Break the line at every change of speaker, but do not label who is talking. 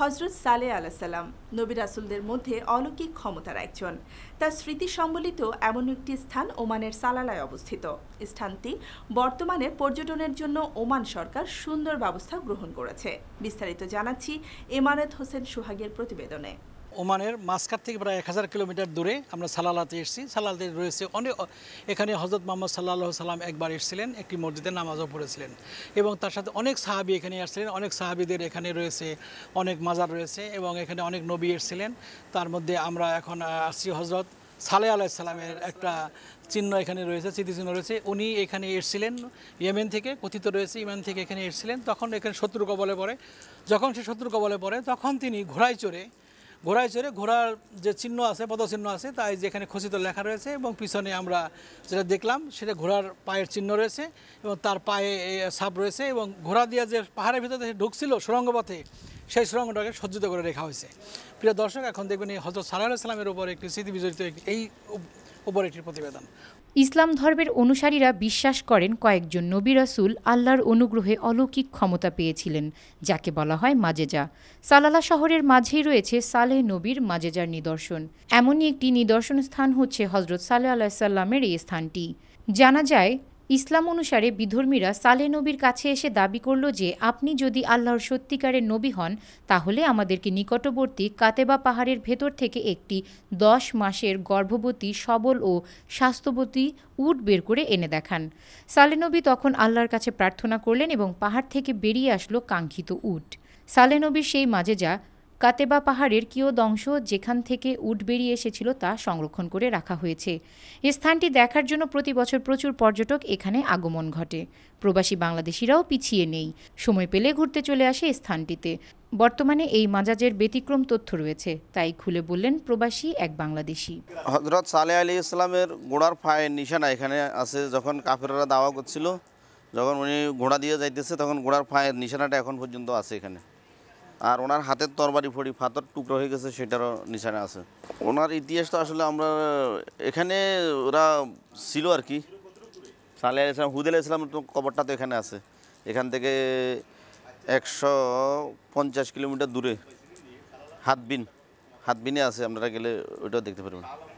হজরত সালে সাল্লাম নবী রাসুলদের মধ্যে অলৌকিক ক্ষমতার একজন তার স্মৃতি সম্বলিত এমন একটি স্থান ওমানের সালালায় অবস্থিত স্থানটি বর্তমানে পর্যটনের জন্য ওমান সরকার সুন্দর ব্যবস্থা গ্রহণ করেছে বিস্তারিত জানাচ্ছি এমারেত হোসেন সোহাগের প্রতিবেদনে
ওমানের মাসকার থেকে প্রায় এক হাজার কিলোমিটার দূরে আমরা সালালাতে এসেছি সালালাতে রয়েছে অনেক এখানে হজরত মোহাম্মদ সাল্লাহ সাল্লাম একবার এসেছিলেন একটি মসজিদে নামাজও পড়েছিলেন এবং তার সাথে অনেক সাহাবি এখানে আসছিলেন অনেক সাহাবিদের এখানে রয়েছে অনেক মাজার রয়েছে এবং এখানে অনেক নবী এসেছিলেন তার মধ্যে আমরা এখন আসছি হজরত সালে আলাইসাল্লামের একটা চিহ্ন এখানে রয়েছে স্মৃতিচিহ্ন রয়েছে উনি এখানে এসেছিলেন ইয়েমেন থেকে কথিত রয়েছে ইয়েমেন থেকে এখানে এসেছিলেন তখন এখানে শত্রু কবলে পড়ে যখন সে শত্রু কবলে পড়ে তখন তিনি ঘোড়ায় চড়ে ঘোড়ায় চড়ে ঘোড়ার যে চিহ্ন আছে পদচিহ্ন আছে তাই যেখানে খচিত লেখা রয়েছে এবং পিছনে আমরা যেটা দেখলাম সেটা ঘোড়ার পায়ের চিহ্ন রয়েছে এবং তার পায়ে সাপ রয়েছে এবং ঘোড়া দিয়ে যে পাহাড়ের ভিতরে ঢুকছিল সুরঙ্গপথে সেই সুরঙ্গটাকে সজ্জিত করে রেখা হয়েছে প্রিয় দর্শক এখন দেখবেন এই হজরত সালাহ ইসলামের উপর একটি স্মৃতি বিজড়িত এই উপর একটি প্রতিবেদন
ইসলাম ধর্মের অনুসারীরা বিশ্বাস করেন কয়েকজন নবী রাসুল আল্লাহর অনুগ্রহে অলৌকিক ক্ষমতা পেয়েছিলেন যাকে বলা হয় মাজেজা সালালা শহরের মাঝেই রয়েছে সালেহ নবীর মাজেজার নিদর্শন এমনই একটি নিদর্শন স্থান হচ্ছে হজরত সালেহ আলাহিসাল্লামের এই স্থানটি জানা যায় ইসলাম অনুসারে বিধর্মীরা সালে নবীর কাছে এসে দাবি করল যে আপনি যদি আল্লাহর সত্যিকারের নবী হন তাহলে আমাদেরকে নিকটবর্তী কাতেবা পাহাড়ের ভেতর থেকে একটি দশ মাসের গর্ভবতী সবল ও স্বাস্থ্যবতী উট বের করে এনে দেখান সালে নবী তখন আল্লাহর কাছে প্রার্থনা করলেন এবং পাহাড় থেকে বেরিয়ে আসলো কাঙ্ক্ষিত উট সালেনবীর সেই মাজেজা কাতেবা পাহাড়ের কিয়দংশ যেখান থেকে উট বেরিয়ে এসেছিল তা সংরক্ষণ করে রাখা হয়েছে এ স্থানটি দেখার জন্য প্রতি বছর প্রচুর পর্যটক এখানে আগমন ঘটে প্রবাসী বাংলাদেশিরাও পিছিয়ে নেই সময় পেলে ঘুরতে চলে আসে স্থানটিতে বর্তমানে এই মাজাজের ব্যতিক্রম তথ্য রয়েছে তাই খুলে বললেন প্রবাসী এক বাংলাদেশি
হজরত সালে আলী ইসলামের গোড়ার পায়ের নিশানা এখানে আছে যখন কাফেরা দাওয়া করছিল যখন উনি ঘোড়া দিয়ে যাইতেছে তখন ঘোড়ার পায়ের নিশানাটা এখন পর্যন্ত আছে এখানে আর ওনার হাতের তরবারি ফড়ি ফাতর টুকরো হয়ে গেছে সেটারও নিশানা আছে ওনার ইতিহাস তো আসলে আমরা এখানে ওরা ছিল আর কি সালে ইসলাম হুদেল ইসলাম তো কবরটা তো এখানে আছে এখান থেকে একশো পঞ্চাশ কিলোমিটার দূরে হাতবিন হাতবিনে আছে আপনারা গেলে ওইটাও দেখতে পারবেন